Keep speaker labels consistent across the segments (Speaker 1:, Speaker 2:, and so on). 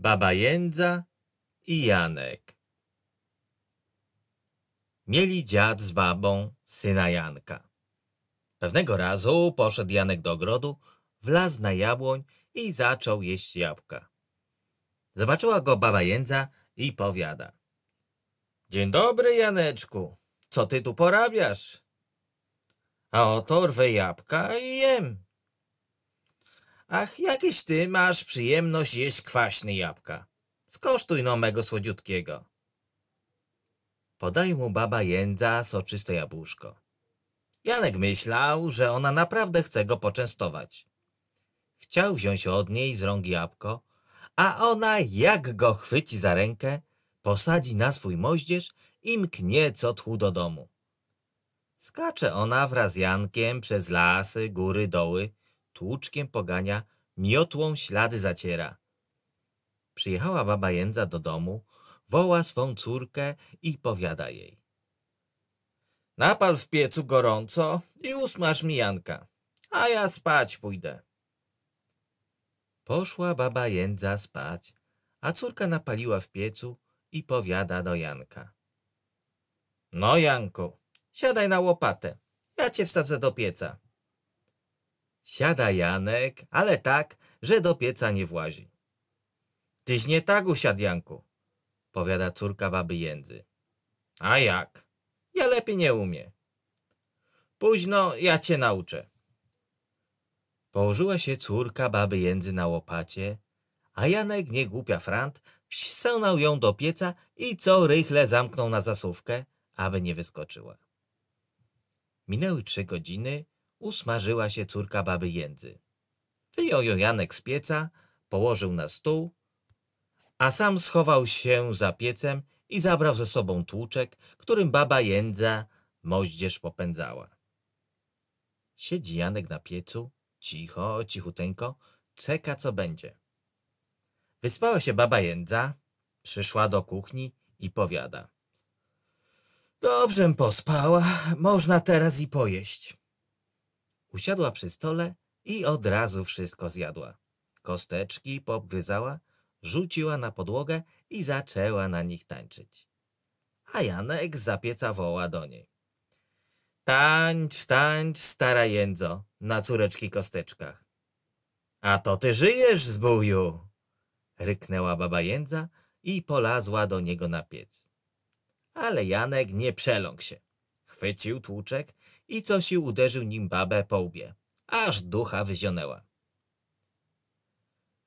Speaker 1: Baba Jędza i Janek. Mieli dziad z babą syna Janka. Pewnego razu poszedł Janek do ogrodu, wlazł na jabłoń i zaczął jeść jabłka. Zobaczyła go baba Jędza i powiada. Dzień dobry, Janeczku. Co ty tu porabiasz? A oto rwę jabłka i jem. Ach, jakieś ty masz przyjemność jeść kwaśne jabłka. Skosztuj no mego słodziutkiego. Podaj mu baba jędza soczyste jabłuszko. Janek myślał, że ona naprawdę chce go poczęstować. Chciał wziąć od niej z rąk jabłko, a ona jak go chwyci za rękę, posadzi na swój moździerz i mknie co tchu do domu. Skacze ona wraz z Jankiem przez lasy, góry, doły, tłuczkiem pogania, miotłą ślady zaciera. Przyjechała baba Jędza do domu, woła swą córkę i powiada jej. Napal w piecu gorąco i usmaż mi Janka, a ja spać pójdę. Poszła baba Jędza spać, a córka napaliła w piecu i powiada do Janka. No Janku, siadaj na łopatę, ja cię wsadzę do pieca. Siada Janek, ale tak, że do pieca nie włazi. Tyś nie tak usiadł, Janku, powiada córka baby Jędzy. A jak? Ja lepiej nie umie. Późno ja cię nauczę. Położyła się córka baby Jędzy na łopacie, a Janek, niegłupia frant, wsiął ją do pieca i co rychle zamknął na zasówkę, aby nie wyskoczyła. Minęły trzy godziny, usmażyła się córka baby Jędzy. Wyjął ją Janek z pieca, położył na stół, a sam schował się za piecem i zabrał ze sobą tłuczek, którym baba Jędza moździerz popędzała. Siedzi Janek na piecu, cicho, cichuteńko, czeka co będzie. Wyspała się baba Jędza, przyszła do kuchni i powiada. Dobrze pospała, można teraz i pojeść. Usiadła przy stole i od razu wszystko zjadła. Kosteczki popgryzała, rzuciła na podłogę i zaczęła na nich tańczyć. A Janek zapieca woła do niej. Tańcz, tańcz, stara jędzo, na córeczki kosteczkach. A to ty żyjesz, zbóju! Ryknęła baba jędza i polazła do niego na piec. Ale Janek nie przeląkł się. Chwycił tłuczek i co sił uderzył nim babę po łbie, aż ducha wyzionęła.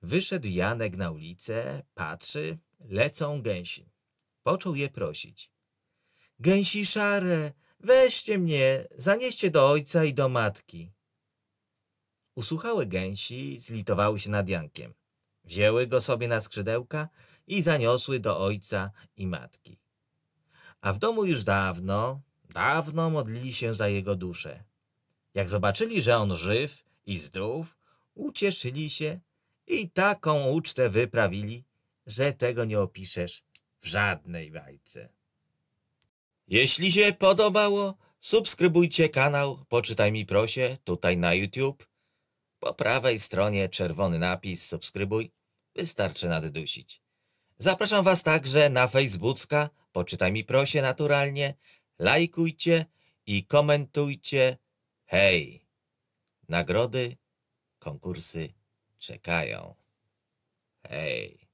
Speaker 1: Wyszedł Janek na ulicę, patrzy, lecą gęsi. Począł je prosić. Gęsi szare, weźcie mnie, zanieście do ojca i do matki. Usłuchały gęsi, zlitowały się nad Jankiem. Wzięły go sobie na skrzydełka i zaniosły do ojca i matki. A w domu już dawno, Dawno modlili się za jego duszę. Jak zobaczyli, że on żyw i zdrów, ucieszyli się i taką ucztę wyprawili, że tego nie opiszesz w żadnej bajce. Jeśli się podobało, subskrybujcie kanał Poczytaj mi prosie tutaj na YouTube. Po prawej stronie czerwony napis subskrybuj wystarczy naddusić. Zapraszam Was także na Facebooka, poczytaj mi prosie naturalnie, Lajkujcie i komentujcie. Hej! Nagrody, konkursy czekają. Hej!